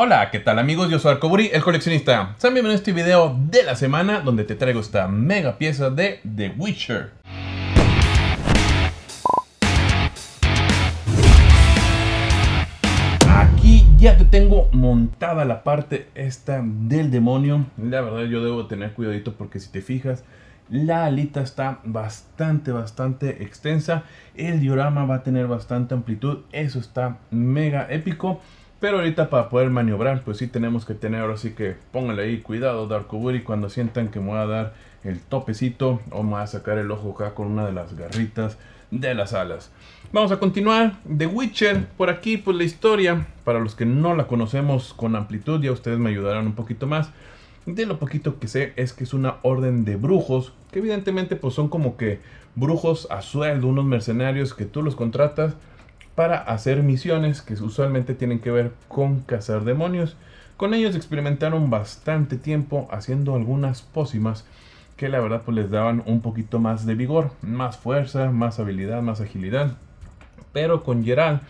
Hola, ¿qué tal amigos? Yo soy Arcoburi, el coleccionista. Sean bienvenidos a este video de la semana donde te traigo esta mega pieza de The Witcher. Aquí ya te tengo montada la parte esta del demonio. La verdad yo debo tener cuidadito porque si te fijas, la alita está bastante, bastante extensa. El diorama va a tener bastante amplitud. Eso está mega épico. Pero ahorita para poder maniobrar, pues sí tenemos que tener, Así que pónganle ahí cuidado y cuando sientan que me voy a dar el topecito o me voy a sacar el ojo acá con una de las garritas de las alas. Vamos a continuar. The Witcher, por aquí, pues la historia, para los que no la conocemos con amplitud, ya ustedes me ayudarán un poquito más. De lo poquito que sé es que es una orden de brujos, que evidentemente pues son como que brujos a sueldo, unos mercenarios que tú los contratas para hacer misiones que usualmente tienen que ver con cazar demonios. Con ellos experimentaron bastante tiempo haciendo algunas pócimas que la verdad pues les daban un poquito más de vigor, más fuerza, más habilidad, más agilidad. Pero con Gerald.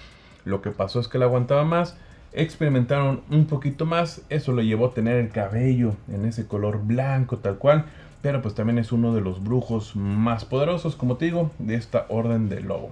lo que pasó es que la aguantaba más, experimentaron un poquito más, eso lo llevó a tener el cabello en ese color blanco tal cual, pero pues también es uno de los brujos más poderosos, como te digo, de esta orden de lobo.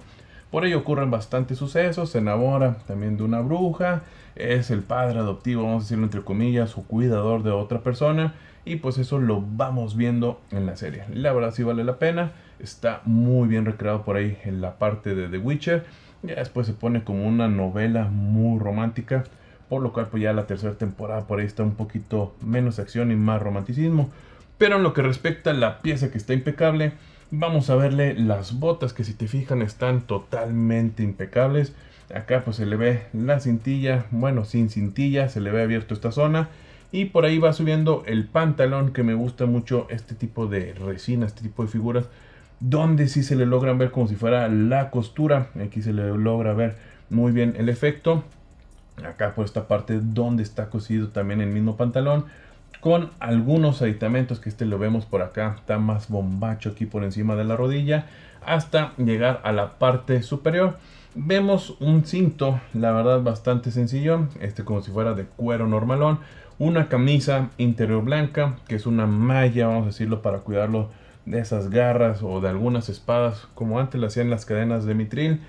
Por ello ocurren bastantes sucesos, se enamora también de una bruja, es el padre adoptivo, vamos a decirlo entre comillas, o cuidador de otra persona, y pues eso lo vamos viendo en la serie. La verdad sí vale la pena, está muy bien recreado por ahí en la parte de The Witcher, ya después se pone como una novela muy romántica, por lo cual pues ya la tercera temporada por ahí está un poquito menos acción y más romanticismo. Pero en lo que respecta a la pieza que está impecable, Vamos a verle las botas que si te fijan están totalmente impecables. Acá pues se le ve la cintilla, bueno sin cintilla, se le ve abierto esta zona. Y por ahí va subiendo el pantalón que me gusta mucho este tipo de resina, este tipo de figuras. Donde sí se le logran ver como si fuera la costura. Aquí se le logra ver muy bien el efecto. Acá por esta parte donde está cosido también el mismo pantalón con algunos aditamentos que este lo vemos por acá, está más bombacho aquí por encima de la rodilla, hasta llegar a la parte superior. Vemos un cinto, la verdad bastante sencillo, este como si fuera de cuero normalón, una camisa interior blanca, que es una malla, vamos a decirlo, para cuidarlo de esas garras o de algunas espadas, como antes lo hacían las cadenas de mitril.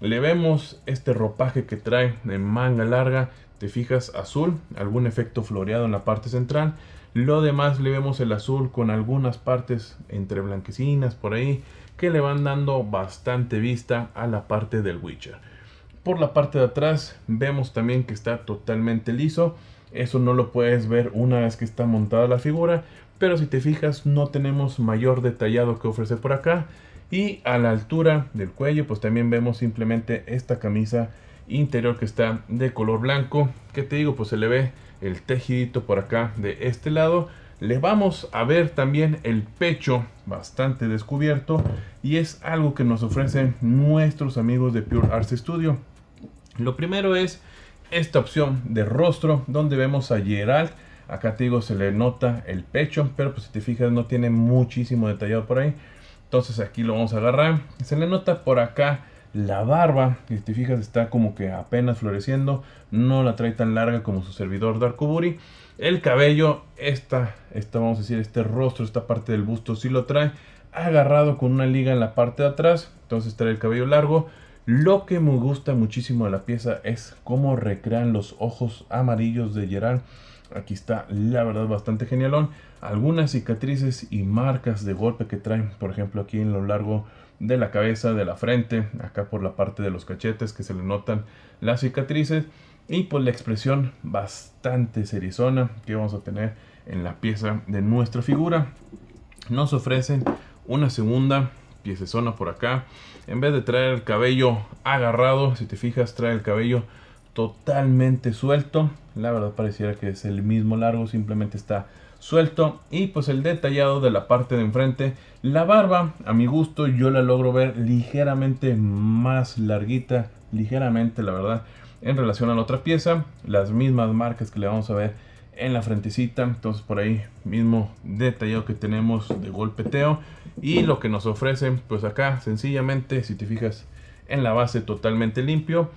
Le vemos este ropaje que trae de manga larga, te fijas azul, algún efecto floreado en la parte central. Lo demás le vemos el azul con algunas partes entre blanquecinas por ahí que le van dando bastante vista a la parte del Witcher. Por la parte de atrás vemos también que está totalmente liso. Eso no lo puedes ver una vez que está montada la figura. Pero si te fijas no tenemos mayor detallado que ofrecer por acá. Y a la altura del cuello pues también vemos simplemente esta camisa interior que está de color blanco. Que te digo, pues se le ve el tejidito por acá de este lado. Le vamos a ver también el pecho bastante descubierto y es algo que nos ofrecen nuestros amigos de Pure Arts Studio. Lo primero es esta opción de rostro donde vemos a Gerald. Acá te digo se le nota el pecho, pero pues si te fijas no tiene muchísimo detallado por ahí. Entonces aquí lo vamos a agarrar. Se le nota por acá la barba, si te fijas, está como que apenas floreciendo. No la trae tan larga como su servidor Buri. El cabello, está, esta, vamos a decir, este rostro, esta parte del busto sí lo trae. Agarrado con una liga en la parte de atrás. Entonces trae el cabello largo. Lo que me gusta muchísimo de la pieza es cómo recrean los ojos amarillos de Gerard. Aquí está, la verdad, bastante genialón. Algunas cicatrices y marcas de golpe que traen, por ejemplo, aquí en lo largo de la cabeza, de la frente, acá por la parte de los cachetes que se le notan las cicatrices y por pues, la expresión bastante serizona que vamos a tener en la pieza de nuestra figura. Nos ofrecen una segunda pieza zona por acá. En vez de traer el cabello agarrado, si te fijas trae el cabello totalmente suelto. La verdad pareciera que es el mismo largo, simplemente está suelto y pues el detallado de la parte de enfrente. La barba, a mi gusto, yo la logro ver ligeramente más larguita, ligeramente la verdad, en relación a la otra pieza. Las mismas marcas que le vamos a ver en la frentecita, entonces por ahí mismo detallado que tenemos de golpeteo. Y lo que nos ofrece, pues acá sencillamente, si te fijas en la base totalmente limpio,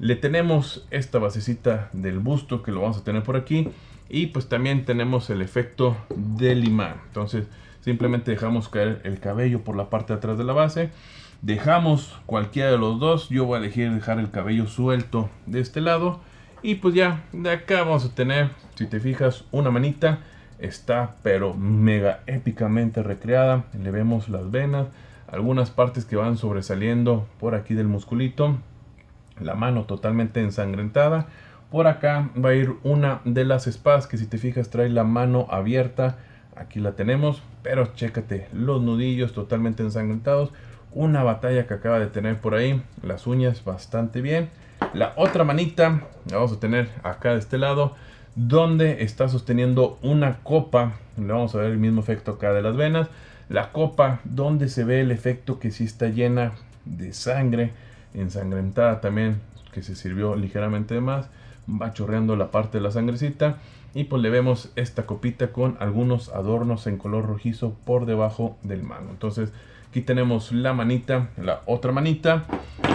le tenemos esta basecita del busto que lo vamos a tener por aquí y pues también tenemos el efecto del imán. Entonces simplemente dejamos caer el cabello por la parte de atrás de la base. Dejamos cualquiera de los dos. Yo voy a elegir dejar el cabello suelto de este lado. Y pues ya, de acá vamos a tener, si te fijas, una manita. Está pero mega épicamente recreada. Le vemos las venas, algunas partes que van sobresaliendo por aquí del musculito. La mano totalmente ensangrentada por acá va a ir una de las espadas que si te fijas trae la mano abierta. Aquí la tenemos, pero chécate los nudillos totalmente ensangrentados. Una batalla que acaba de tener por ahí. Las uñas bastante bien. La otra manita la vamos a tener acá de este lado. Donde está sosteniendo una copa. Le vamos a ver el mismo efecto acá de las venas. La copa donde se ve el efecto que si está llena de sangre. Ensangrentada también. Que se sirvió ligeramente de más va chorreando la parte de la sangrecita y pues le vemos esta copita con algunos adornos en color rojizo por debajo del mango. Entonces aquí tenemos la manita, la otra manita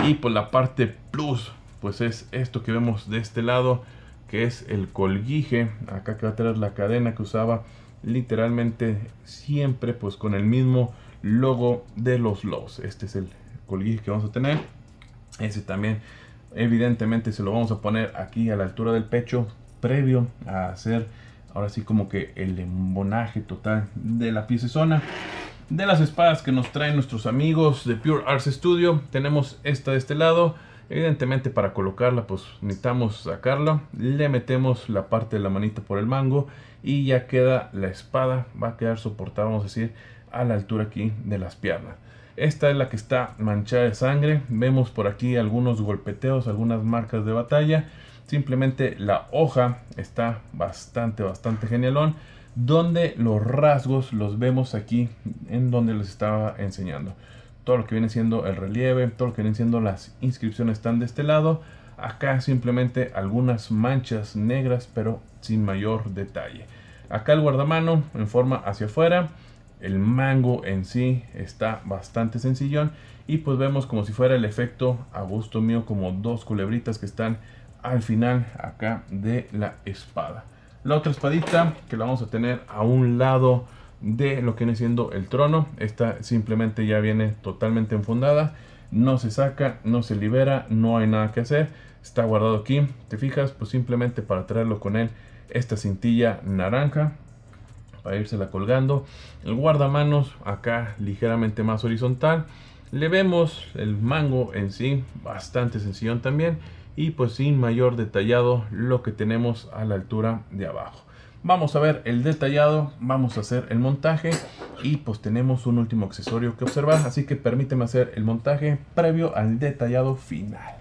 y pues la parte plus pues es esto que vemos de este lado que es el colguije acá que va a tener la cadena que usaba literalmente siempre pues con el mismo logo de los lobos este es el colguije que vamos a tener ese también evidentemente se lo vamos a poner aquí a la altura del pecho previo a hacer ahora sí como que el embonaje total de la zona de las espadas que nos traen nuestros amigos de Pure Arts Studio tenemos esta de este lado evidentemente para colocarla pues necesitamos sacarla le metemos la parte de la manita por el mango y ya queda la espada va a quedar soportada vamos a decir a la altura aquí de las piernas esta es la que está manchada de sangre. Vemos por aquí algunos golpeteos, algunas marcas de batalla. Simplemente la hoja está bastante, bastante genialón. Donde los rasgos los vemos aquí en donde les estaba enseñando. Todo lo que viene siendo el relieve, todo lo que viene siendo las inscripciones están de este lado. Acá simplemente algunas manchas negras pero sin mayor detalle. Acá el guardamano en forma hacia afuera el mango en sí está bastante sencillón y pues vemos como si fuera el efecto a gusto mío como dos culebritas que están al final acá de la espada. La otra espadita que la vamos a tener a un lado de lo que viene siendo el trono. Esta simplemente ya viene totalmente enfundada. No se saca, no se libera, no hay nada que hacer. Está guardado aquí. Te fijas, pues simplemente para traerlo con él esta cintilla naranja para la colgando. El guardamanos acá ligeramente más horizontal. Le vemos el mango en sí, bastante sencillo también. Y pues sin mayor detallado lo que tenemos a la altura de abajo. Vamos a ver el detallado, vamos a hacer el montaje y pues tenemos un último accesorio que observar. Así que permíteme hacer el montaje previo al detallado final.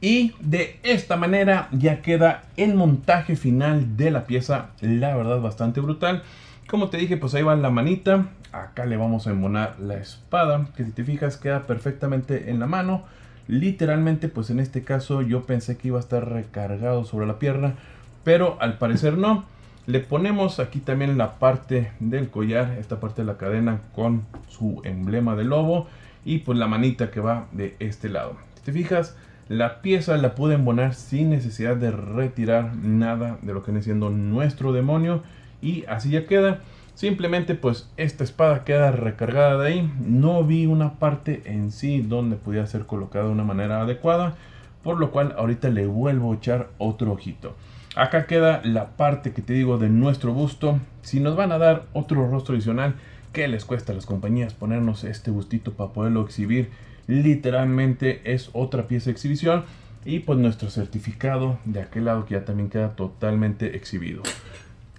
Y de esta manera ya queda el montaje final de la pieza, la verdad bastante brutal. Como te dije, pues ahí va la manita. Acá le vamos a embonar la espada, que si te fijas queda perfectamente en la mano. Literalmente, pues en este caso yo pensé que iba a estar recargado sobre la pierna, pero al parecer no. Le ponemos aquí también la parte del collar, esta parte de la cadena con su emblema de lobo y pues la manita que va de este lado. Si te fijas, la pieza la pude embonar sin necesidad de retirar nada de lo que viene siendo nuestro demonio y así ya queda. Simplemente pues esta espada queda recargada de ahí. No vi una parte en sí donde pudiera ser colocada de una manera adecuada. Por lo cual ahorita le vuelvo a echar otro ojito. Acá queda la parte que te digo de nuestro busto. Si nos van a dar otro rostro adicional, ¿qué les cuesta a las compañías ponernos este bustito para poderlo exhibir? Literalmente es otra pieza de exhibición. Y pues nuestro certificado de aquel lado que ya también queda totalmente exhibido.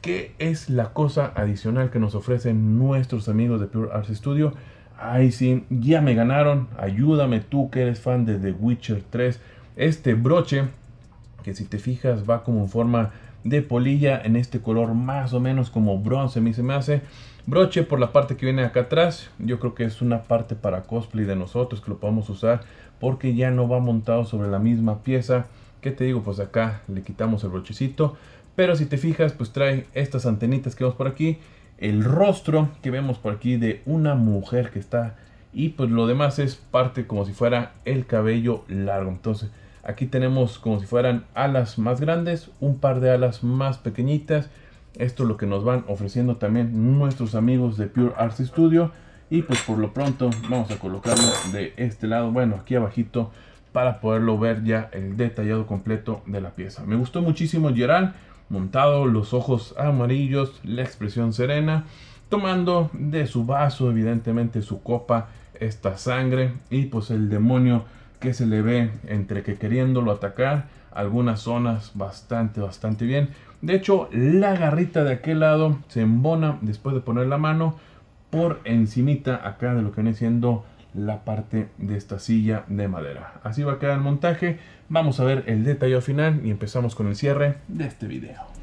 ¿Qué es la cosa adicional que nos ofrecen nuestros amigos de Pure Arts Studio? Ay, sí, ya me ganaron. Ayúdame tú que eres fan de The Witcher 3. Este broche, que si te fijas va como en forma de polilla en este color más o menos como bronce, a mí se me hace. Broche por la parte que viene acá atrás, yo creo que es una parte para cosplay de nosotros que lo podemos usar porque ya no va montado sobre la misma pieza. ¿Qué te digo? Pues acá le quitamos el brochecito. Pero si te fijas, pues trae estas antenitas que vemos por aquí. El rostro que vemos por aquí de una mujer que está. Y pues lo demás es parte como si fuera el cabello largo. Entonces aquí tenemos como si fueran alas más grandes, un par de alas más pequeñitas. Esto es lo que nos van ofreciendo también nuestros amigos de Pure Arts Studio. Y pues por lo pronto vamos a colocarlo de este lado. Bueno, aquí abajito para poderlo ver ya el detallado completo de la pieza. Me gustó muchísimo Gerald montado, los ojos amarillos, la expresión serena, tomando de su vaso, evidentemente su copa, esta sangre y pues el demonio que se le ve entre que queriéndolo atacar algunas zonas bastante bastante bien de hecho la garrita de aquel lado se embona después de poner la mano por encimita acá de lo que viene siendo la parte de esta silla de madera. Así va a quedar el montaje. Vamos a ver el detalle final y empezamos con el cierre de este video.